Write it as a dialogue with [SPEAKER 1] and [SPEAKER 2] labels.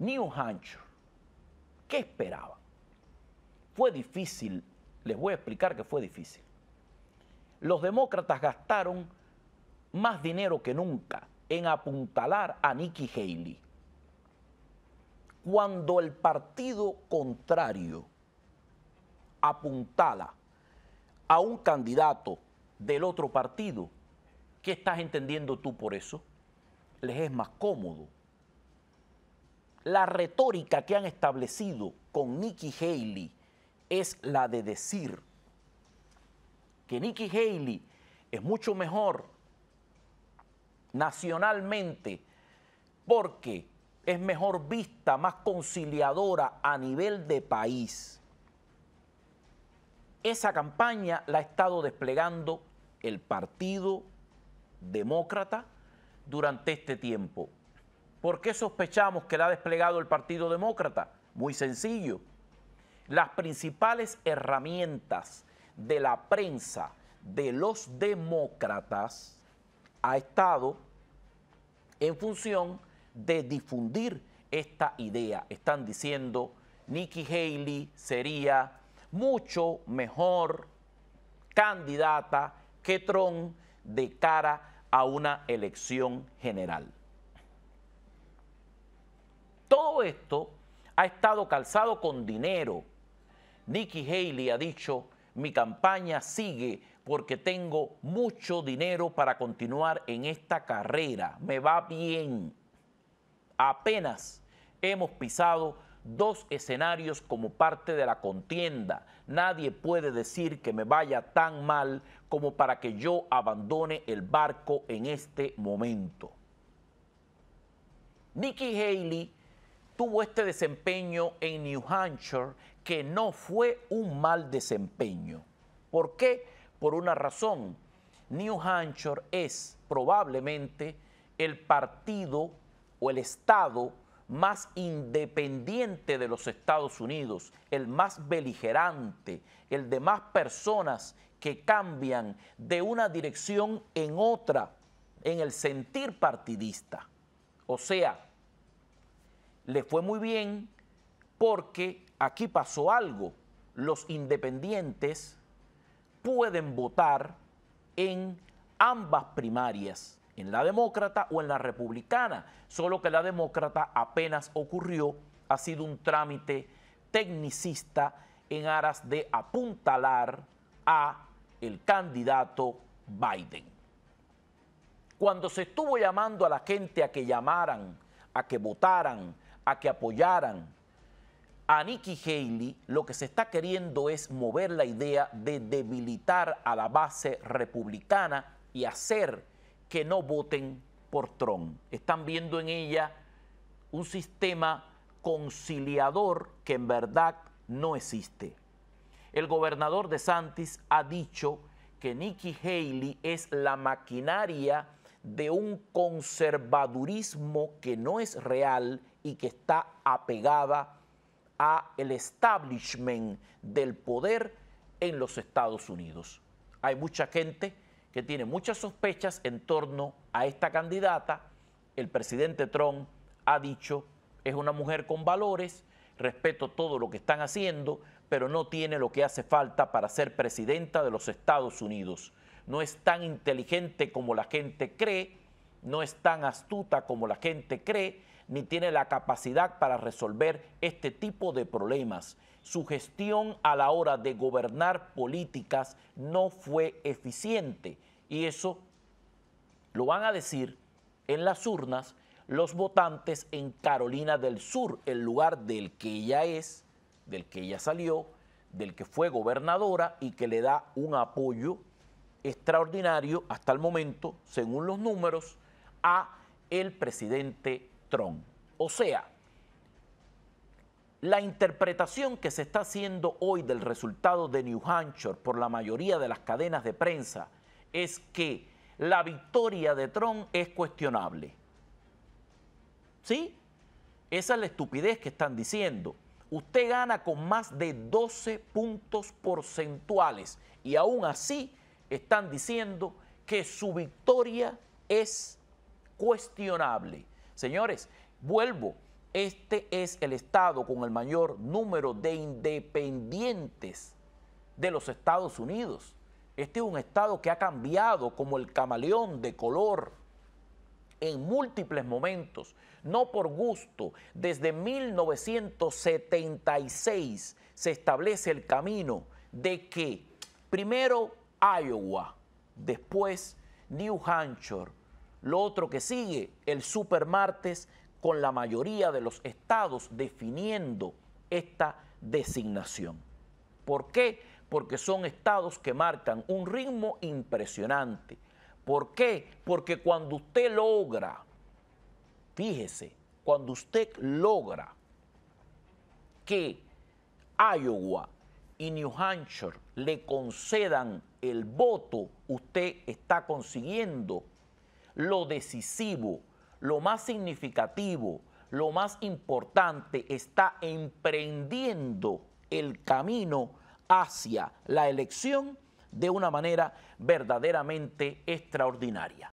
[SPEAKER 1] New Hampshire. ¿Qué esperaba? Fue difícil, les voy a explicar que fue difícil. Los demócratas gastaron más dinero que nunca en apuntalar a Nikki Haley. Cuando el partido contrario apuntala a un candidato del otro partido, ¿qué estás entendiendo tú por eso? Les es más cómodo la retórica que han establecido con Nikki Haley es la de decir que Nikki Haley es mucho mejor nacionalmente porque es mejor vista, más conciliadora a nivel de país. Esa campaña la ha estado desplegando el Partido Demócrata durante este tiempo. ¿Por qué sospechamos que la ha desplegado el Partido Demócrata? Muy sencillo. Las principales herramientas de la prensa de los demócratas ha estado en función de difundir esta idea. Están diciendo, Nikki Haley sería mucho mejor candidata que Trump de cara a una elección general. Todo esto ha estado calzado con dinero. Nikki Haley ha dicho, mi campaña sigue porque tengo mucho dinero para continuar en esta carrera. Me va bien. Apenas hemos pisado dos escenarios como parte de la contienda. Nadie puede decir que me vaya tan mal como para que yo abandone el barco en este momento. Nikki Haley tuvo este desempeño en New Hampshire, que no fue un mal desempeño. ¿Por qué? Por una razón. New Hampshire es probablemente el partido o el estado más independiente de los Estados Unidos, el más beligerante, el de más personas que cambian de una dirección en otra en el sentir partidista. O sea, le fue muy bien porque aquí pasó algo. Los independientes pueden votar en ambas primarias, en la demócrata o en la republicana, solo que la demócrata apenas ocurrió, ha sido un trámite tecnicista en aras de apuntalar a el candidato Biden. Cuando se estuvo llamando a la gente a que llamaran, a que votaran, a que apoyaran a Nikki Haley, lo que se está queriendo es mover la idea de debilitar a la base republicana y hacer que no voten por Trump. Están viendo en ella un sistema conciliador que en verdad no existe. El gobernador de Santis ha dicho que Nikki Haley es la maquinaria de un conservadurismo que no es real y que está apegada a el establishment del poder en los Estados Unidos. Hay mucha gente que tiene muchas sospechas en torno a esta candidata. El presidente Trump ha dicho, es una mujer con valores, respeto todo lo que están haciendo, pero no tiene lo que hace falta para ser presidenta de los Estados Unidos no es tan inteligente como la gente cree, no es tan astuta como la gente cree, ni tiene la capacidad para resolver este tipo de problemas. Su gestión a la hora de gobernar políticas no fue eficiente y eso lo van a decir en las urnas los votantes en Carolina del Sur, el lugar del que ella es, del que ella salió, del que fue gobernadora y que le da un apoyo extraordinario hasta el momento, según los números, a el presidente Trump. O sea, la interpretación que se está haciendo hoy del resultado de New Hampshire por la mayoría de las cadenas de prensa es que la victoria de Trump es cuestionable. ¿Sí? Esa es la estupidez que están diciendo. Usted gana con más de 12 puntos porcentuales y aún así están diciendo que su victoria es cuestionable. Señores, vuelvo, este es el estado con el mayor número de independientes de los Estados Unidos. Este es un estado que ha cambiado como el camaleón de color en múltiples momentos, no por gusto. Desde 1976 se establece el camino de que primero Iowa, después New Hampshire. Lo otro que sigue, el super martes, con la mayoría de los estados definiendo esta designación. ¿Por qué? Porque son estados que marcan un ritmo impresionante. ¿Por qué? Porque cuando usted logra, fíjese, cuando usted logra que Iowa y New Hampshire le concedan el voto, usted está consiguiendo lo decisivo, lo más significativo, lo más importante, está emprendiendo el camino hacia la elección de una manera verdaderamente extraordinaria.